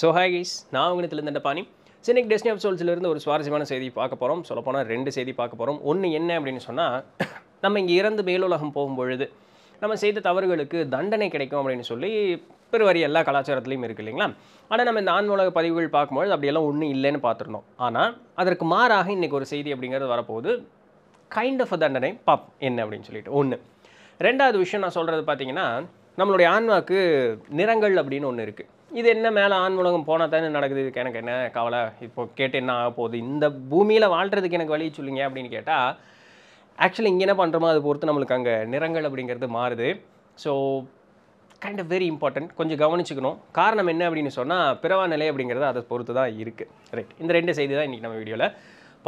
So hi guys நான் உங்கள்கிட்ட இந்த பாணி சென்னைக்கு டெஸ்னி ஆஃப் சோல்ஸ்லேருந்து ஒரு சுவாரஸ்யமான செய்தி பார்க்க போகிறோம் சொல்லப்போனால் ரெண்டு செய்தி பார்க்க போகிறோம் ஒன்று என்ன அப்படின்னு சொன்னால் நம்ம இங்கே இறந்து மேலுலகம் போகும்பொழுது நம்ம செய்த தவறுகளுக்கு தண்டனை கிடைக்கும் அப்படின்னு சொல்லி பெருவரி எல்லா கலாச்சாரத்துலையும் இருக்குது இல்லைங்களா ஆனால் நம்ம இந்த ஆன்மூலக பதிவுகள் பார்க்கும்போது அப்படியெல்லாம் ஒன்றும் இல்லைன்னு பார்த்துருந்தோம் ஆனால் அதற்கு மாறாக இன்றைக்கி ஒரு செய்தி அப்படிங்கிறது வரப்போகுது கைண்ட் ஆஃப் அ தண்டனை பார்ப்போம் என்ன அப்படின்னு சொல்லிட்டு ஒன்று ரெண்டாவது விஷயம் நான் சொல்கிறது பார்த்தீங்கன்னா நம்மளுடைய ஆன்மாவுக்கு நிறங்கள் அப்படின்னு ஒன்று இருக்குது இது என்ன மேலே ஆண் உலகம் போனால் தானே நடக்குது இதுக்கு எனக்கு என்ன கவலை இப்போ கேட்டு என்ன ஆக போகுது இந்த பூமியில் வாழ்கிறதுக்கு எனக்கு வழி சொல்லுங்க அப்படின்னு கேட்டால் ஆக்சுவலி இங்கே என்ன பண்ணுறோமோ அது பொறுத்து நம்மளுக்கு அங்கே நிறங்கள் அப்படிங்கிறது மாறுது so kind of very important கொஞ்சம் கவனிச்சுக்கணும் காரணம் என்ன அப்படின்னு சொன்னால் பிறவா நிலை அப்படிங்கிறது அதை பொறுத்து தான் இருக்குது ரைட் இந்த ரெண்டு செய்தி தான் இன்றைக்கி நம்ம வீடியோவில்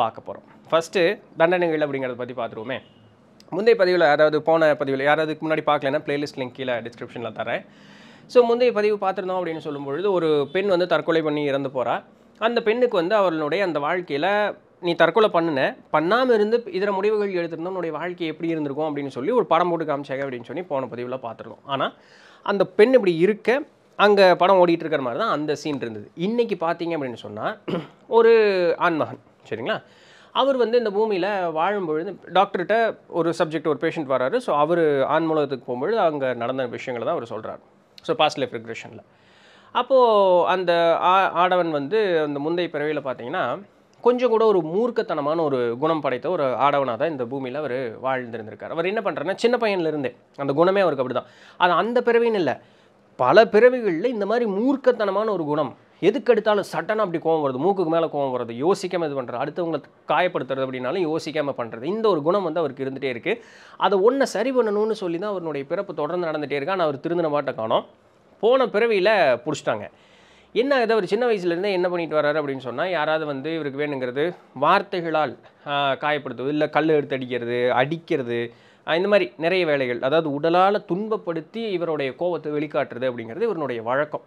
பார்க்க போகிறோம் ஃபஸ்ட்டு தண்டனைகள் அப்படிங்கிறத பற்றி பார்த்துருவோமே முந்தைய பதிவில் அதாவது போன பதிவில் யாராவதுக்கு முன்னாடி பார்க்கலன்னா ப்ளேலிஸ்ட் லிங்க் கீழே டிஸ்கிரிப்ஷனில் தரேன் ஸோ முந்தைய பதிவு பார்த்துருந்தோம் அப்படின்னு சொல்லும்பொழுது ஒரு பெண் வந்து தற்கொலை பண்ணி இறந்து போகிறாள் அந்த பெண்ணுக்கு வந்து அவர்களுடைய அந்த வாழ்க்கையில் நீ தற்கொலை பண்ணின பண்ணாமல் இருந்து இதர முடிவுகள் எடுத்திருந்தோம் உன்னுடைய வாழ்க்கை எப்படி இருந்திருக்கும் அப்படின்னு சொல்லி ஒரு படம் போட்டு காமிச்சாங்க அப்படின்னு சொல்லி போன பதிவில் பார்த்துருக்கோம் ஆனால் அந்த பெண் இப்படி இருக்க அங்கே படம் ஓடிட்டுருக்கிற மாதிரி தான் அந்த சீன் இருந்தது இன்றைக்கி பார்த்தீங்க அப்படின்னு சொன்னால் ஒரு ஆண்மகன் சரிங்களா அவர் வந்து இந்த பூமியில் வாழும்பொழுது டாக்டர்கிட்ட ஒரு சப்ஜெக்ட் ஒரு பேஷண்ட் வராரு ஸோ அவர் ஆன்மூலத்துக்கு போகும்பொழுது அங்கே நடந்த விஷயங்களை தான் அவர் சொல்கிறார் ஸோ பாஸ்ட் லைஃப் ரெக்ரெஷனில் அப்போது அந்த ஆடவன் வந்து அந்த முந்தைய பிறவியில் பார்த்தீங்கன்னா கொஞ்சம் கூட ஒரு மூர்க்கத்தனமான ஒரு குணம் படைத்த ஒரு ஆடவனாக தான் இந்த பூமியில் அவர் வாழ்ந்திருந்திருக்கார் அவர் என்ன பண்ணுறாருன்னா சின்ன பையன்லேருந்தே அந்த குணமே அவருக்கு அப்படி தான் அது அந்த பிறவின்னு இல்லை பல பிறவிகளில் இந்த மாதிரி மூர்க்கத்தனமான ஒரு குணம் எதுக்கு எடுத்தாலும் சட்டனாக அப்படி கோவம் வருது மூக்குக்கு மேலே கோவம் வருது யோசிக்காமல் இது பண்ணுறது அடுத்தவங்களை காயப்படுத்துறது அப்படின்னாலும் யோசிக்காமல் பண்ணுறது இந்த ஒரு குணம் வந்து அவருக்கு இருந்துகிட்டே இருக்குது அதை ஒன்றை சரி பண்ணணும்னு சொல்லி தான் அவருடைய பிறப்பு தொடர்ந்து நடந்துகிட்டே இருக்கு ஆனால் அவர் திருந்தின மாட்டை காணும் போன பிறவியில் பிடிச்சிட்டாங்க என்ன இதை அவர் சின்ன வயசுலேருந்தே என்ன பண்ணிட்டு வர்றாரு அப்படின்னு சொன்னால் யாராவது வந்து இவருக்கு வேணுங்கிறது வார்த்தைகளால் காயப்படுத்துவது இல்லை கல் எடுத்து அடிக்கிறது அடிக்கிறது இந்த மாதிரி நிறைய வேலைகள் அதாவது உடலால் துன்பப்படுத்தி இவருடைய கோபத்தை வெளிக்காட்டுறது அப்படிங்கிறது இவருடைய வழக்கம்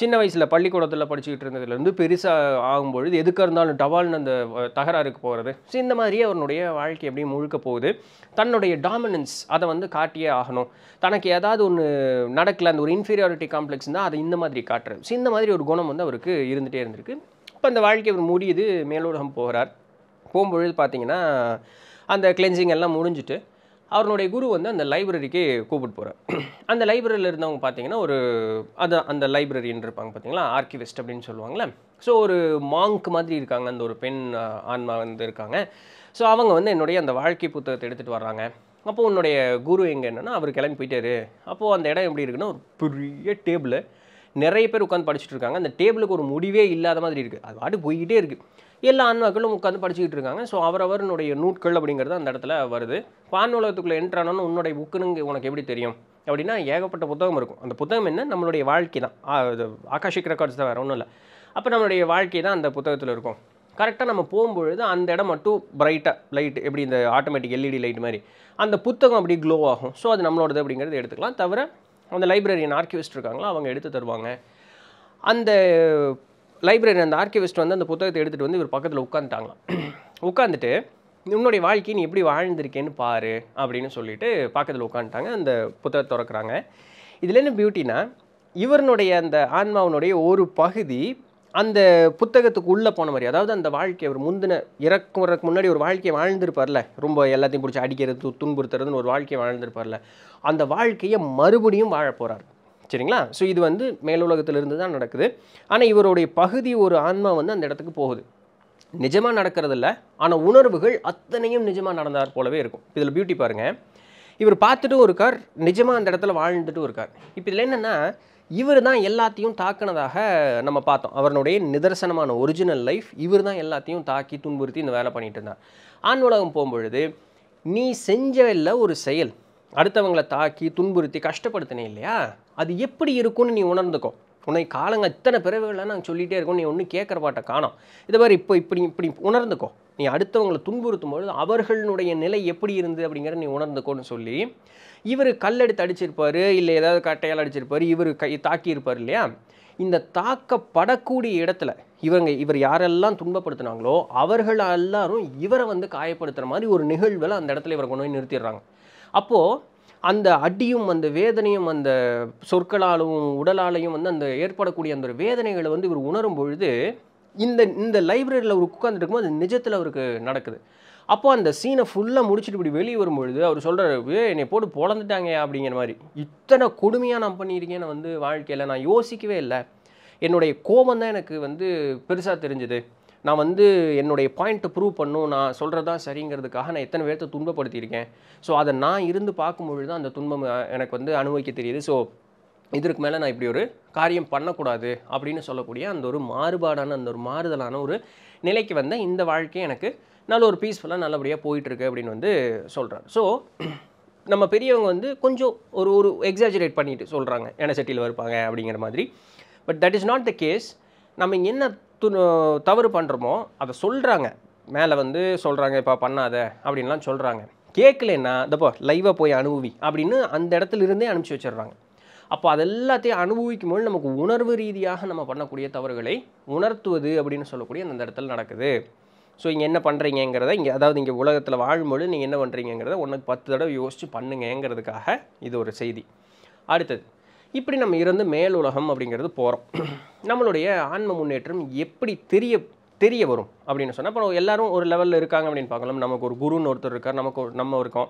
சின்ன வயசில் பள்ளிக்கூடத்தில் படிச்சுக்கிட்டு இருந்ததுலேருந்து பெருசாக ஆகும்பொழுது எதுக்காக இருந்தாலும் டவால்னு அந்த தகராறுக்கு போகிறது ஸோ இந்த மாதிரியே அவனுடைய வாழ்க்கை அப்படியே முழுக்க போகுது தன்னுடைய டாமினன்ஸ் அதை வந்து காட்டியே ஆகணும் தனக்கு ஏதாவது ஒன்று நடக்கல அந்த ஒரு இன்ஃபீரியாரிட்டி காம்ப்ளெக்ஸ் தான் அதை இந்த மாதிரி காட்டுறது ஸோ இந்த மாதிரி ஒரு குணம் வந்து அவருக்கு இருந்துகிட்டே இருந்திருக்கு இப்போ அந்த வாழ்க்கை அவர் முடியுது மேலோடம் போகிறார் போகும்பொழுது பார்த்தீங்கன்னா அந்த கிளென்சிங் எல்லாம் முடிஞ்சுட்டு அவர்களுடைய குரு வந்து அந்த லைப்ரரிக்கு கூப்பிட்டு போகிறார் அந்த லைப்ரரியில் இருந்தவங்க பார்த்தீங்கன்னா ஒரு அது அந்த லைப்ரரின்னு இருப்பாங்க பார்த்தீங்களா ஆர்கிவிஸ்ட் அப்படின்னு சொல்லுவாங்களே ஸோ ஒரு மாங்க் மாதிரி இருக்காங்க அந்த ஒரு பெண் ஆன்மா வந்து இருக்காங்க ஸோ அவங்க வந்து என்னுடைய அந்த வாழ்க்கை புத்தகத்தை எடுத்துகிட்டு வர்றாங்க அப்போது உன்னுடைய குரு எங்கே என்னென்னா அவர் கிளம்பி போயிட்டாரு அப்போது அந்த இடம் எப்படி இருக்குன்னா ஒரு பெரிய டேபிள் நிறைய பேர் உட்காந்து படிச்சுட்டு இருக்காங்க அந்த டேபிளுக்கு ஒரு முடிவே இல்லாத மாதிரி இருக்குது அது பாட்டு போய்கிட்டே இருக்குது எல்லா ஆன்மாக்களும் உட்காந்து படிச்சுக்கிட்டு இருக்காங்க ஸோ அவரவருனுடைய நூட்கள் அப்படிங்கிறது அந்த இடத்துல வருது உலகத்துக்குள்ளே என்ட்ரானோன்னு உன்னுடைய புக்குனுங்க உனக்கு எப்படி தெரியும் அப்படின்னா ஏகப்பட்ட புத்தகம் இருக்கும் அந்த புத்தகம் என்ன நம்மளுடைய வாழ்க்கை தான் ஆகாஷிக் ரெக்கார்ட்ஸ் தான் வேறு ஒன்றும் இல்லை அப்போ நம்மளுடைய வாழ்க்கை தான் அந்த புத்தகத்தில் இருக்கும் கரெக்டாக நம்ம போகும்பொழுது அந்த இடம் மட்டும் பிரைட்டாக லைட் எப்படி இந்த ஆட்டோமேட்டிக் எல்இடி லைட் மாதிரி அந்த புத்தகம் அப்படி க்ளோ ஆகும் ஸோ அது நம்மளோடது அப்படிங்கிறது எடுத்துக்கலாம் தவிர அந்த லைப்ரரியன் ஆர்கிவிஸ்ட் இருக்காங்களா அவங்க எடுத்து தருவாங்க அந்த லைப்ரரி அந்த ஆர்கிவிஸ்ட் வந்து அந்த புத்தகத்தை எடுத்துகிட்டு வந்து இவர் பக்கத்தில் உட்காந்துட்டாங்களாம் உட்காந்துட்டு உன்னுடைய வாழ்க்கையை நீ எப்படி வாழ்ந்திருக்கேன்னு பாரு அப்படின்னு சொல்லிட்டு பக்கத்தில் உட்காந்துட்டாங்க அந்த புத்தகத்தை திறக்கிறாங்க இதில் என்ன பியூட்டினா இவருடைய அந்த ஆன்மாவினுடைய ஒரு பகுதி அந்த புத்தகத்துக்கு உள்ளே போன மாதிரி அதாவது அந்த வாழ்க்கை அவர் முந்தின இறக்குறதுக்கு முன்னாடி ஒரு வாழ்க்கையை வாழ்ந்திருப்பார்ல ரொம்ப எல்லாத்தையும் பிடிச்சி அடிக்கிறது துன்புறுத்துறதுன்னு ஒரு வாழ்க்கையை வாழ்ந்திருப்பார்ல அந்த வாழ்க்கையை மறுபடியும் வாழப்போகிறார் போகிறார் சரிங்களா ஸோ இது வந்து மேலுலகத்திலிருந்து தான் நடக்குது ஆனால் இவருடைய பகுதி ஒரு ஆன்மா வந்து அந்த இடத்துக்கு போகுது நிஜமாக நடக்கிறதில்ல ஆனால் உணர்வுகள் அத்தனையும் நிஜமாக நடந்தார் போலவே இருக்கும் இதில் பியூட்டி பாருங்கள் இவர் பார்த்துட்டும் இருக்கார் நிஜமாக அந்த இடத்துல வாழ்ந்துட்டும் இருக்கார் இப்போ இதில் என்னென்னா இவர் தான் எல்லாத்தையும் தாக்குனதாக நம்ம பார்த்தோம் அவருடைய நிதர்சனமான ஒரிஜினல் லைஃப் இவர் தான் எல்லாத்தையும் தாக்கி துன்புறுத்தி இந்த வேலை பண்ணிகிட்டு இருந்தார் ஆண் உலகம் போகும்பொழுது நீ செஞ்ச ஒரு செயல் அடுத்தவங்களை தாக்கி துன்புறுத்தி கஷ்டப்படுத்தினே இல்லையா அது எப்படி இருக்கும்னு நீ உணர்ந்துக்கோ உன்னை காலங்க இத்தனை பிறவைகள்லாம் நாங்கள் சொல்லிகிட்டே இருக்கோம் நீ ஒன்றும் கேட்குற பாட்டை காணும் இதை மாதிரி இப்போ இப்படி இப்படி உணர்ந்துக்கோ நீ அடுத்தவங்களை துன்புறுத்தும் பொழுது அவர்களுடைய நிலை எப்படி இருந்தது அப்படிங்கிற நீ உணர்ந்துக்கோன்னு சொல்லி இவர் கல்லெடுத்து அடிச்சிருப்பார் இல்லை ஏதாவது கட்டையால் அடிச்சிருப்பார் இவர் கை தாக்கியிருப்பார் இல்லையா இந்த தாக்கப்படக்கூடிய இடத்துல இவங்க இவர் யாரெல்லாம் துன்பப்படுத்தினாங்களோ அவர்கள் எல்லாரும் இவரை வந்து காயப்படுத்துகிற மாதிரி ஒரு நிகழ்வில் அந்த இடத்துல இவரை கொண்டு போய் நிறுத்திடுறாங்க அப்போது அந்த அடியும் அந்த வேதனையும் அந்த சொற்களாலும் உடலாலையும் வந்து அந்த ஏற்படக்கூடிய அந்த வேதனைகளை வந்து இவர் உணரும் பொழுது இந்த இந்த லைப்ரரியில் அவர் உட்காந்துருக்கும் அது நிஜத்தில் அவருக்கு நடக்குது அப்போது அந்த சீனை ஃபுல்லாக முடிச்சுட்டு இப்படி வெளியே வரும்பொழுது அவர் வே என்னை போட்டு பொழந்துட்டாங்க அப்படிங்கிற மாதிரி இத்தனை கொடுமையாக நான் பண்ணியிருக்கேன்னு வந்து வாழ்க்கையில் நான் யோசிக்கவே இல்லை என்னுடைய கோபம் தான் எனக்கு வந்து பெருசாக தெரிஞ்சுது நான் வந்து என்னுடைய பாயிண்ட்டை ப்ரூவ் பண்ணும் நான் சொல்கிறதா சரிங்கிறதுக்காக நான் எத்தனை பேர்த்தை துன்பப்படுத்தியிருக்கேன் ஸோ அதை நான் இருந்து பார்க்கும்பொழுது தான் அந்த துன்பம் எனக்கு வந்து அனுபவிக்க தெரியுது ஸோ இதற்கு மேலே நான் இப்படி ஒரு காரியம் பண்ணக்கூடாது அப்படின்னு சொல்லக்கூடிய அந்த ஒரு மாறுபாடான அந்த ஒரு மாறுதலான ஒரு நிலைக்கு வந்த இந்த வாழ்க்கை எனக்கு நல்ல ஒரு பீஸ்ஃபுல்லாக நல்லபடியாக போயிட்டுருக்கு அப்படின்னு வந்து சொல்கிறார் ஸோ நம்ம பெரியவங்க வந்து கொஞ்சம் ஒரு ஒரு எக்ஸாஜரேட் பண்ணிட்டு சொல்கிறாங்க என செட்டியில் வருப்பாங்க அப்படிங்கிற மாதிரி but that is not the case நம்ம என்ன தவறு பண்ணுறோமோ அதை சொல்கிறாங்க மேலே வந்து சொல்கிறாங்க இப்போ பண்ணாத அப்படின்லாம் சொல்கிறாங்க கேட்கலன்னா இதப்போ லைவாக போய் அனுபவி அப்படின்னு அந்த இடத்துல இருந்தே அனுப்பிச்சி வச்சிடுறாங்க அப்போ அது எல்லாத்தையும் அனுபவிக்கும் போது நமக்கு உணர்வு ரீதியாக நம்ம பண்ணக்கூடிய தவறுகளை உணர்த்துவது அப்படின்னு சொல்லக்கூடிய அந்த இடத்துல நடக்குது ஸோ இங்கே என்ன பண்ணுறீங்கிறத இங்கே அதாவது இங்கே உலகத்தில் வாழும்பொழுது நீங்கள் என்ன பண்ணுறீங்கிறத ஒன்றுக்கு பத்து தடவை யோசித்து பண்ணுங்கங்கிறதுக்காக இது ஒரு செய்தி அடுத்தது இப்படி நம்ம இருந்து மேலுலகம் அப்படிங்கிறது போகிறோம் நம்மளுடைய ஆன்ம முன்னேற்றம் எப்படி தெரிய தெரிய வரும் அப்படின்னு சொன்னால் இப்போ எல்லோரும் ஒரு லெவலில் இருக்காங்க அப்படின்னு பார்க்கலாம் நமக்கு ஒரு குருன்னு ஒருத்தர் இருக்கார் நமக்கு நம்ம இருக்கோம்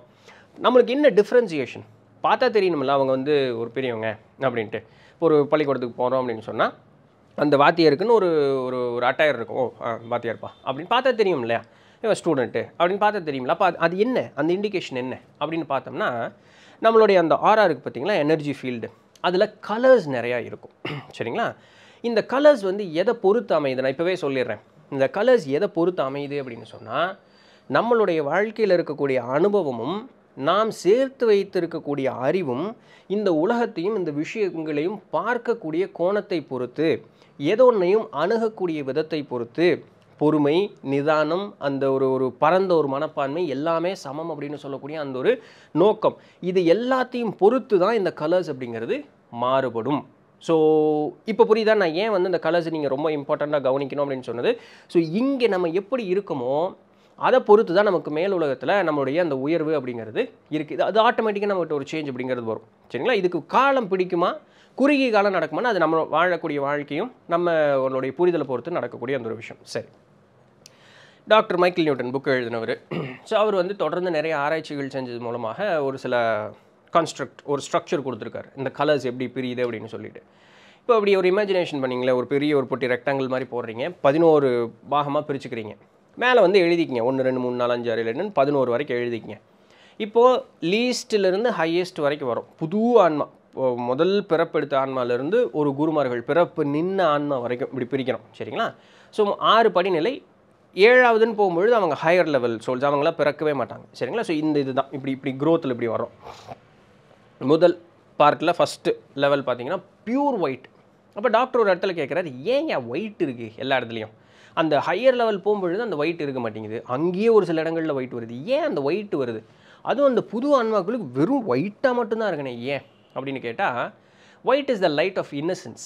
நம்மளுக்கு என்ன டிஃப்ரென்சியேஷன் பார்த்தா தெரியணும்ல அவங்க வந்து ஒரு பெரியவங்க அப்படின்ட்டு ஒரு பள்ளிக்கூடத்துக்கு போகிறோம் அப்படின்னு சொன்னால் அந்த வாத்தியருக்குன்னு ஒரு ஒரு ஒரு அட்டையர் இருக்கும் ஓ வாத்தியார்ப்பா அப்படின்னு பார்த்தா தெரியும் இல்லையா இவன் ஸ்டூடெண்ட்டு அப்படின்னு பார்த்தா தெரியுமில்ல அப்போ அது என்ன அந்த இண்டிகேஷன் என்ன அப்படின்னு பார்த்தோம்னா நம்மளுடைய அந்த ஆர்ஆருக்கு பார்த்திங்கன்னா எனர்ஜி ஃபீல்டு அதில் கலர்ஸ் நிறையா இருக்கும் சரிங்களா இந்த கலர்ஸ் வந்து எதை பொறுத்து அமையுது நான் இப்போவே சொல்லிடுறேன் இந்த கலர்ஸ் எதை பொறுத்து அமையுது அப்படின்னு சொன்னால் நம்மளுடைய வாழ்க்கையில் இருக்கக்கூடிய அனுபவமும் நாம் சேர்த்து வைத்திருக்கக்கூடிய அறிவும் இந்த உலகத்தையும் இந்த விஷயங்களையும் பார்க்கக்கூடிய கோணத்தை பொறுத்து ஏதோ ஒன்றையும் அணுகக்கூடிய விதத்தை பொறுத்து பொறுமை நிதானம் அந்த ஒரு ஒரு பரந்த ஒரு மனப்பான்மை எல்லாமே சமம் அப்படின்னு சொல்லக்கூடிய அந்த ஒரு நோக்கம் இது எல்லாத்தையும் பொறுத்து தான் இந்த கலர்ஸ் அப்படிங்கிறது மாறுபடும் ஸோ இப்போ புரியுதா நான் ஏன் வந்து இந்த கலர்ஸ் நீங்கள் ரொம்ப இம்பார்ட்டண்ட்டாக கவனிக்கணும் அப்படின்னு சொன்னது ஸோ இங்கே நம்ம எப்படி இருக்கோமோ அதை பொறுத்து தான் நமக்கு மேல் உலகத்தில் நம்மளுடைய அந்த உயர்வு அப்படிங்கிறது இருக்குது அது ஆட்டோமேட்டிக்காக நம்மகிட்ட ஒரு சேஞ்ச் அப்படிங்கிறது வரும் சரிங்களா இதுக்கு காலம் பிடிக்குமா குறுகிய காலம் நடக்குமானா அது நம்ம வாழக்கூடிய வாழ்க்கையும் நம்ம உங்களுடைய புரிதலை பொறுத்து நடக்கக்கூடிய அந்த ஒரு விஷயம் சரி டாக்டர் மைக்கேல் நியூட்டன் புக் எழுதினவர் ஸோ அவர் வந்து தொடர்ந்து நிறைய ஆராய்ச்சிகள் செஞ்சது மூலமாக ஒரு சில கன்ஸ்ட்ரக்ட் ஒரு ஸ்ட்ரக்சர் கொடுத்துருக்காரு இந்த கலர்ஸ் எப்படி பிரியுது அப்படின்னு சொல்லிட்டு இப்போ அப்படி ஒரு இமேஜினேஷன் பண்ணிங்களேன் ஒரு பெரிய ஒரு பொட்டி ரெக்டாங்கிள் மாதிரி போடுறீங்க பதினோரு பாகமாக பிரிச்சுக்கிறீங்க மேலே வந்து எழுதிக்கிங்க ஒன்று ரெண்டு மூணு நாலு அஞ்சு ஆறு ரெண்டுன்னு பதினோரு வரைக்கும் எழுதிக்கிங்க இப்போது லீஸ்ட்டிலிருந்து ஹையஸ்ட் வரைக்கும் வரும் புது ஆன்மா முதல் பிறப்பெடுத்த ஆன்மாலேருந்து ஒரு குருமார்கள் பிறப்பு நின்ன ஆன்மா வரைக்கும் இப்படி பிரிக்கிறோம் சரிங்களா ஸோ ஆறு படிநிலை ஏழாவதுன்னு போகும்பொழுது அவங்க ஹையர் லெவல் சோல்ஸ் அவங்களாம் பிறக்கவே மாட்டாங்க சரிங்களா ஸோ இந்த இது தான் இப்படி இப்படி க்ரோத்தில் இப்படி வரும் முதல் பார்ட்டில் ஃபஸ்ட்டு லெவல் பார்த்தீங்கன்னா பியூர் ஒயிட் அப்போ டாக்டர் ஒரு இடத்துல கேட்குறாரு ஏன் என் ஒயிட் இருக்குது எல்லா இடத்துலையும் அந்த ஹையர் லெவல் போகும்பொழுது அந்த ஒயிட் இருக்க மாட்டேங்குது அங்கேயே ஒரு சில இடங்களில் ஒயிட் வருது ஏன் அந்த ஒயிட் வருது அதுவும் அந்த புது அன்மாக்களுக்கு வெறும் ஒயிட்டாக மட்டும்தான் இருக்கணும் ஏன் அப்படின்னு கேட்டால் white is the light of innocence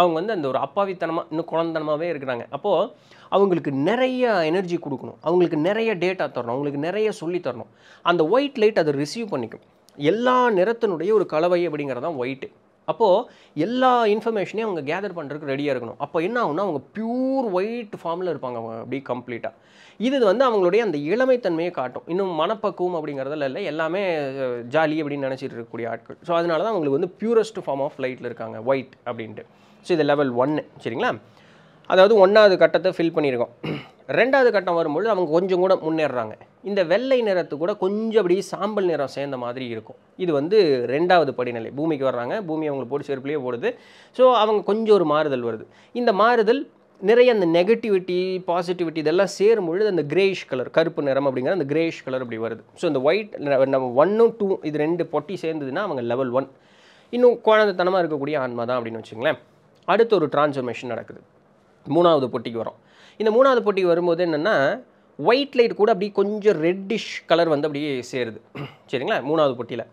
அவங்க வந்து அந்த ஒரு அப்பாவித்தனமாக இன்னும் குழந்தனமாகவே இருக்கிறாங்க அப்போது அவங்களுக்கு நிறைய எனர்ஜி கொடுக்கணும் அவங்களுக்கு நிறைய டேட்டா தரணும் அவங்களுக்கு நிறைய சொல்லி தரணும் அந்த ஒயிட் லைட் அதை ரிசீவ் பண்ணிக்கும் எல்லா நிறத்தினுடைய ஒரு கலவை அப்படிங்கிறது தான் ஒயிட்டு அப்போது எல்லா இன்ஃபர்மேஷனையும் அவங்க கேதர் பண்ணுறதுக்கு ரெடியாக இருக்கணும் அப்போ என்ன ஆகும்னா அவங்க பியூர் ஒயிட் ஃபார்மில் இருப்பாங்க அவங்க அப்படியே கம்ப்ளீட்டாக இது வந்து அவங்களுடைய அந்த இளமைத்தன்மையை காட்டும் இன்னும் மனப்பக்குவம் அப்படிங்கிறதுல இல்லை எல்லாமே ஜாலி அப்படின்னு நினச்சிட்டு இருக்கக்கூடிய ஆட்கள் ஸோ அதனால தான் அவங்களுக்கு வந்து பியூரஸ்ட் ஃபார்ம் ஆஃப் லைட்டில் இருக்காங்க ஒயிட் அப்படின்ட்டு ஸோ இது லெவல் ஒன்று சரிங்களா அதாவது ஒன்றாவது கட்டத்தை ஃபில் பண்ணியிருக்கோம் ரெண்டாவது கட்டம் வரும்பொழுது அவங்க கொஞ்சம் கூட முன்னேறுறாங்க இந்த வெள்ளை நிறத்து கூட கொஞ்சம் அப்படி சாம்பல் நிறம் சேர்ந்த மாதிரி இருக்கும் இது வந்து ரெண்டாவது படிநிலை பூமிக்கு வர்றாங்க பூமி அவங்களுக்கு போட்டு செருப்புலேயே போடுது ஸோ அவங்க கொஞ்சம் ஒரு மாறுதல் வருது இந்த மாறுதல் நிறைய அந்த நெகட்டிவிட்டி பாசிட்டிவிட்டி இதெல்லாம் சேரும் பொழுது அந்த கிரேஷ் கலர் கருப்பு நிறம் அப்படிங்கிற அந்த கிரேஷ் கலர் அப்படி வருது ஸோ இந்த ஒயிட் நம்ம ஒன்னும் டூ இது ரெண்டு பொட்டி சேர்ந்ததுன்னா அவங்க லெவல் ஒன் இன்னும் குழந்தைத்தனமாக இருக்கக்கூடிய ஆன்மா தான் அப்படின்னு வச்சுங்களேன் அடுத்து ஒரு டிரான்ஸ்ஃபர்மேஷன் நடக்குது மூணாவது பொட்டிக்கு வரும் இந்த மூணாவது போட்டிக்கு வரும்போது என்னென்னா ஒயிட் லைட் கூட அப்படியே கொஞ்சம் ரெட்டிஷ் கலர் வந்து அப்படியே சேருது சரிங்களா மூணாவது பொட்டியில்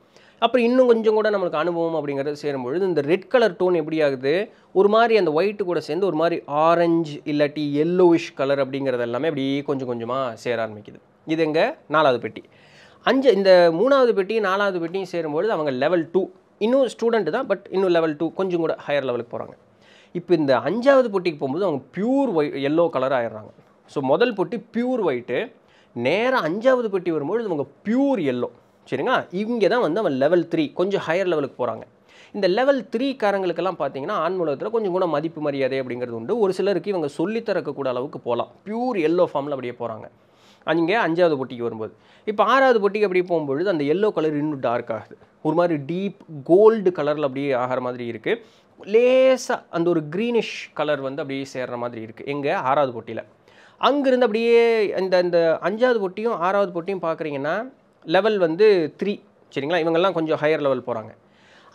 அப்புறம் இன்னும் கொஞ்சம் கூட நம்மளுக்கு அனுபவம் அப்படிங்கிறது சேரும்பொழுது இந்த ரெட் கலர் டோன் எப்படி ஆகுது ஒரு மாதிரி அந்த ஒயிட்டு கூட சேர்ந்து ஒரு மாதிரி ஆரஞ்சு இல்லாட்டி எல்லோவிஷ் கலர் அப்படிங்கிறது எல்லாமே அப்படியே கொஞ்சம் கொஞ்சமாக சேர ஆரம்பிக்குது இது எங்கே நாலாவது பெட்டி அஞ்சு இந்த மூணாவது பெட்டியும் நாலாவது பெட்டியும் சேரும்பொழுது அவங்க லெவல் டூ இன்னும் ஸ்டூடெண்ட்டு தான் பட் இன்னும் லெவல் டூ கொஞ்சம் கூட ஹையர் லெவலுக்கு போகிறாங்க இப்போ இந்த அஞ்சாவது போட்டிக்கு போகும்போது அவங்க பியூர் ஒய் எல்லோ கலர் ஆயிடுறாங்க ஸோ முதல் பொட்டி பியூர் ஒயிட்டு நேராக அஞ்சாவது பெட்டி வரும்பொழுது இவங்க பியூர் எல்லோ சரிங்களா இங்கே தான் வந்து அவன் லெவல் த்ரீ கொஞ்சம் ஹையர் லெவலுக்கு போகிறாங்க இந்த லெவல் த்ரீ காரங்களுக்கெல்லாம் பார்த்தீங்கன்னா ஆன்மூலகத்தில் கொஞ்சம் கூட மதிப்பு மரியாதை அப்படிங்கிறது உண்டு ஒரு சிலருக்கு இவங்க சொல்லித்தரக்கக்கூட அளவுக்கு போகலாம் பியூர் எல்லோ ஃபார்மில் அப்படியே போகிறாங்க அங்கே அஞ்சாவது பொட்டிக்கு வரும்போது இப்போ ஆறாவது பொட்டிக்கு அப்படியே போகும்பொழுது அந்த எல்லோ கலர் இன்னும் டார்க் ஆகுது ஒரு மாதிரி டீப் கோல்டு கலரில் அப்படியே ஆகிற மாதிரி இருக்குது லேசாக அந்த ஒரு க்ரீனிஷ் கலர் வந்து அப்படியே சேர்கிற மாதிரி இருக்குது எங்கே ஆறாவது பொட்டியில் அங்கேருந்து அப்படியே இந்த இந்த அஞ்சாவது போட்டியும் ஆறாவது போட்டியும் பார்க்குறீங்கன்னா லெவல் வந்து த்ரீ சரிங்களா இவங்கெல்லாம் கொஞ்சம் ஹையர் லெவல் போகிறாங்க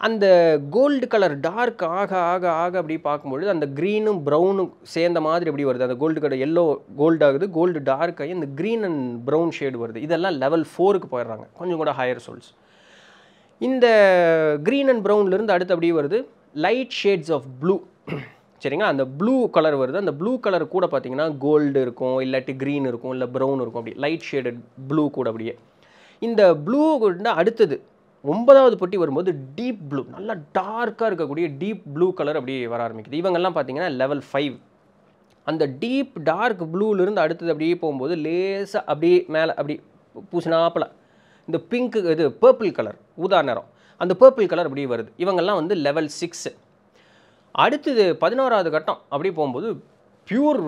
அந்த கோல்டு கலர் டார்க் ஆக ஆக ஆக அப்படி பார்க்கும்பொழுது அந்த க்ரீனும் ப்ரௌனும் சேர்ந்த மாதிரி எப்படி வருது அந்த கோல்டு கலர் எல்லோ கோல்டு ஆகுது கோல்டு டார்க் ஆகி அந்த க்ரீன் அண்ட் ப்ரௌன் ஷேடு வருது இதெல்லாம் லெவல் ஃபோருக்கு போயிடுறாங்க கொஞ்சம் கூட ஹையர் சோல்ஸ் இந்த க்ரீன் அண்ட் ப்ரௌன்லேருந்து அடுத்து அப்படியே வருது லைட் ஷேட்ஸ் ஆஃப் ப்ளூ சரிங்களா அந்த ப்ளூ கலர் வருது அந்த ப்ளூ கலர் கூட பார்த்தீங்கன்னா கோல்டு இருக்கும் இல்லாட்டி க்ரீன் இருக்கும் இல்லை ப்ரௌன் இருக்கும் அப்படி லைட் ஷேடட் ப்ளூ கூட அப்படியே இந்த ப்ளூ அடுத்தது ஒன்பதாவது பொட்டி வரும்போது டீப் ப்ளூ நல்லா டார்க்காக இருக்கக்கூடிய டீப் ப்ளூ கலர் அப்படியே வர ஆரம்பிக்குது இவங்கெல்லாம் பார்த்தீங்கன்னா லெவல் ஃபைவ் அந்த டீப் டார்க் ப்ளூலேருந்து அடுத்தது அப்படியே போகும்போது லேசாக அப்படியே மேலே அப்படி பூசினாப்பில் இந்த பிங்க்கு இது பர்பிள் கலர் ஊதா நிறம் அந்த பர்பிள் கலர் அப்படியே வருது இவங்கெல்லாம் வந்து லெவல் சிக்ஸு அடுத்தது பதினோராவது கட்டம் அப்படி போகும்போது பியூர்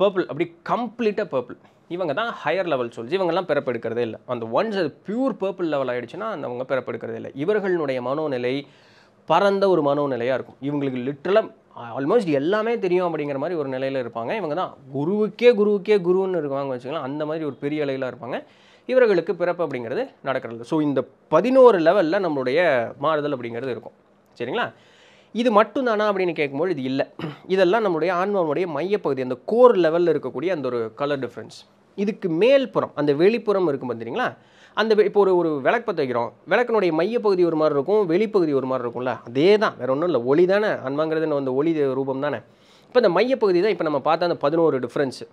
பர்பிள் அப்படி கம்ப்ளீட்டாக பர்பிள் இவங்க தான் ஹையர் லெவல் சோல்ஸ் இவங்கெல்லாம் பிறப்பெடுக்கிறதே இல்லை அந்த ஒன்ஸ் அது பியூர் பர்பிள் லெவல் ஆகிடுச்சுன்னா அந்தவங்க பிறப்பு பிறப்பெடுக்கிறதே இல்லை இவர்களுடைய மனோநிலை பரந்த ஒரு மனோநிலையாக இருக்கும் இவங்களுக்கு லிட்டரலாக ஆல்மோஸ்ட் எல்லாமே தெரியும் அப்படிங்கிற மாதிரி ஒரு நிலையில் இருப்பாங்க இவங்க தான் குருவுக்கே குருவுக்கே குருன்னு இருக்காங்க வச்சுக்கலாம் அந்த மாதிரி ஒரு பெரிய அளவில் இருப்பாங்க இவர்களுக்கு பிறப்பு அப்படிங்கிறது நடக்கிறது ஸோ இந்த பதினோரு லெவலில் நம்மளுடைய மாறுதல் அப்படிங்கிறது இருக்கும் சரிங்களா இது மட்டும் தானா அப்படின்னு கேட்கும்போது இது இல்லை இதெல்லாம் நம்மளுடைய ஆன்மாவுடைய மையப்பகுதி அந்த கோர் லெவலில் இருக்கக்கூடிய அந்த ஒரு கலர் டிஃப்ரென்ஸ் இதுக்கு மேல்புறம் அந்த வெளிப்புறம் இருக்கும் பார்த்தீங்களா அந்த இப்போ ஒரு ஒரு விளக்கு பற்ற வைக்கிறோம் விளக்கினுடைய மையப்பகுதி ஒரு மாதிரி இருக்கும் வெளிப்பகுதி ஒரு மாதிரி இருக்கும்ல அதே தான் வேறு ஒன்றும் இல்லை ஒளி தானே அன்மாங்கிறது அந்த ஒளி ரூபம் தானே இப்போ இந்த மையப்பகுதி தான் இப்போ நம்ம பார்த்தா அந்த பதினோரு டிஃப்ரென்ஸு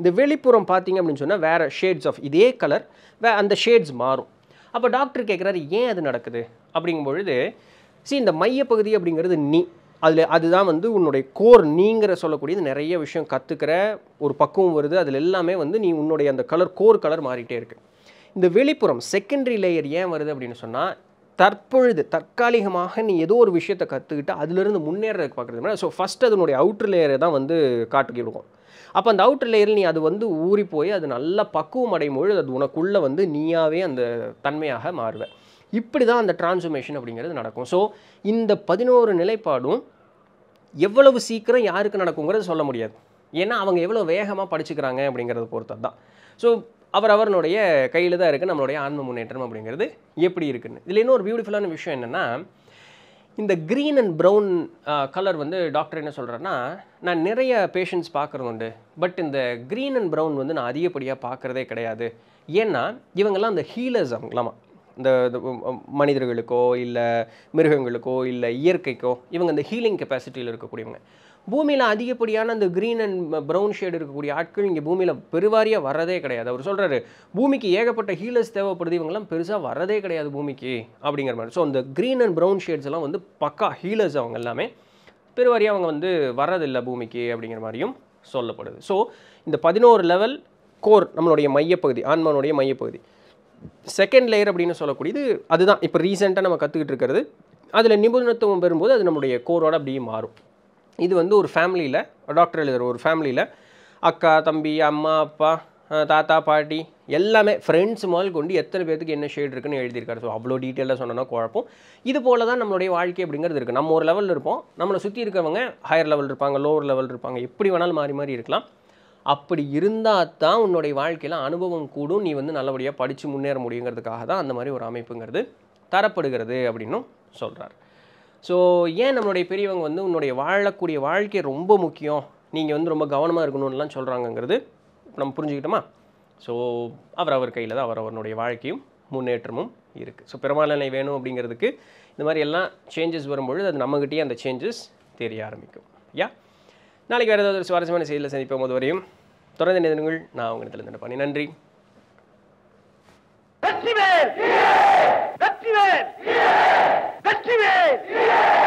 இந்த வெளிப்புறம் பார்த்தீங்க அப்படின்னு சொன்னால் வேறு ஷேட்ஸ் ஆஃப் இதே கலர் வே அந்த ஷேட்ஸ் மாறும் அப்போ டாக்டர் கேட்குறாரு ஏன் அது நடக்குது அப்படிங்கும் பொழுது சி இந்த மையப்பகுதி அப்படிங்கிறது நீ அதில் அதுதான் வந்து உன்னுடைய கோர் நீங்கிற சொல்லக்கூடியது நிறைய விஷயம் கற்றுக்கிற ஒரு பக்குவம் வருது அதில் எல்லாமே வந்து நீ உன்னுடைய அந்த கலர் கோர் கலர் மாறிட்டே இருக்குது இந்த வெளிப்புறம் செகண்டரி லேயர் ஏன் வருது அப்படின்னு சொன்னால் தற்பொழுது தற்காலிகமாக நீ ஏதோ ஒரு விஷயத்தை கற்றுக்கிட்டு அதுலேருந்து முன்னேறதுக்கு பார்க்குறது ஸோ ஃபஸ்ட் அதனுடைய அவுட்ரு லேயரை தான் வந்து காட்டுக்கி அப்போ அந்த அவுட்டர் லேயரில் நீ அது வந்து ஊறி போய் அது நல்லா பக்குவம் அடையும் பொழுது அது உனக்குள்ளே வந்து நீயாவே அந்த தன்மையாக மாறுவேன் இப்படி தான் அந்த டிரான்ஸ்ஃபர்மேஷன் அப்படிங்கிறது நடக்கும் ஸோ இந்த பதினோரு நிலைப்பாடும் எவ்வளவு சீக்கிரம் யாருக்கு நடக்குங்கிறத சொல்ல முடியாது ஏன்னா அவங்க எவ்வளோ வேகமாக படிச்சுக்கிறாங்க அப்படிங்கிறத பொறுத்த தான் ஸோ அவர் அவருடைய கையில் தான் இருக்குது நம்மளுடைய ஆன்ம முன்னேற்றம் அப்படிங்கிறது எப்படி இருக்குன்னு இதில் இன்னொரு பியூட்டிஃபுல்லான விஷயம் என்னென்னா இந்த க்ரீன் அண்ட் ப்ரௌன் கலர் வந்து டாக்டர் என்ன சொல்கிறேன்னா நான் நிறைய பேஷண்ட்ஸ் பார்க்குறது உண்டு பட் இந்த க்ரீன் அண்ட் ப்ரௌன் வந்து நான் அதிகப்படியாக பார்க்குறதே கிடையாது ஏன்னா இவங்கெல்லாம் அந்த ஹீலர்ஸ் அவங்களாமா இந்த மனிதர்களுக்கோ இல்லை மிருகங்களுக்கோ இல்லை இயற்கைக்கோ இவங்க அந்த ஹீலிங் கெப்பாசிட்டியில் இருக்கக்கூடியவங்க பூமியில் அதிகப்படியான அந்த க்ரீன் அண்ட் ப்ரௌன் ஷேடு இருக்கக்கூடிய ஆட்கள் இங்கே பூமியில் பெருவாரியாக வரதே கிடையாது அவர் சொல்கிறாரு பூமிக்கு ஏகப்பட்ட ஹீலர்ஸ் தேவைப்படுது இவங்கெல்லாம் பெருசாக வரதே கிடையாது பூமிக்கு அப்படிங்கிற மாதிரி ஸோ அந்த க்ரீன் அண்ட் ப்ரௌன் ஷேட்ஸ் எல்லாம் வந்து பக்கா ஹீலர்ஸ் அவங்க எல்லாமே பெருவாரியாக அவங்க வந்து வர்றதில்லை பூமிக்கு அப்படிங்கிற மாதிரியும் சொல்லப்படுது ஸோ இந்த பதினோரு லெவல் கோர் நம்மளுடைய மையப்பகுதி ஆன்மனுடைய மையப்பகுதி செகண்ட் லேயர் அப்படின்னு சொல்லக்கூடியது அதுதான் இப்போ ரீசெண்டாக நம்ம கற்றுக்கிட்டு இருக்கிறது அதில் நிபுணத்துவம் பெறும்போது அது நம்முடைய கோரோட அப்படியே மாறும் இது வந்து ஒரு ஃபேமிலியில் டாக்டர் எழுதுகிற ஒரு ஃபேமிலியில் அக்கா தம்பி அம்மா அப்பா தாத்தா பாட்டி எல்லாமே ஃப்ரெண்ட்ஸ் முதல் கொண்டு எத்தனை பேருக்கு என்ன ஷேட் இருக்குன்னு எழுதியிருக்காரு ஸோ அவ்வளோ டீட்டெயிலாக சொன்னோன்னா குழப்பம் இது போல தான் நம்மளுடைய வாழ்க்கை அப்படிங்கிறது இருக்குது நம்ம ஒரு லெவலில் இருப்போம் நம்மளை சுற்றி இருக்கவங்க ஹையர் லெவல் இருப்பாங்க லோவர் லெவல் இருப்பாங்க எப்படி வேணாலும் மாறி மாறி இருக்கலாம் அப்படி இருந்தால் தான் உன்னுடைய வாழ்க்கையில் அனுபவம் கூடும் நீ வந்து நல்லபடியாக படித்து முன்னேற முடியுங்கிறதுக்காக தான் அந்த மாதிரி ஒரு அமைப்புங்கிறது தரப்படுகிறது அப்படின்னும் சொல்கிறார் ஸோ ஏன் நம்மளுடைய பெரியவங்க வந்து உன்னுடைய வாழக்கூடிய வாழ்க்கை ரொம்ப முக்கியம் நீங்கள் வந்து ரொம்ப கவனமாக இருக்கணும்லாம் சொல்கிறாங்கங்கிறது நம்ம புரிஞ்சுக்கிட்டோமா ஸோ அவர் அவர் கையில் தான் அவர் அவருடைய வாழ்க்கையும் முன்னேற்றமும் இருக்குது ஸோ பெருமாளனை வேணும் அப்படிங்கிறதுக்கு இந்த மாதிரி எல்லாம் சேஞ்சஸ் வரும்பொழுது அது நம்மகிட்டயே அந்த சேஞ்சஸ் தெரிய ஆரம்பிக்கும் யா நாளைக்கு வேறு ஏதாவது ஒரு சுவாரஸ்யமான செய்தியில் சந்திப்போம் போது வரையும் தொடர்ந்து நிதனங்கள் நான் உங்கள் இடத்துல இருந்து பண்ணி நன்றி வெற்றி Yes!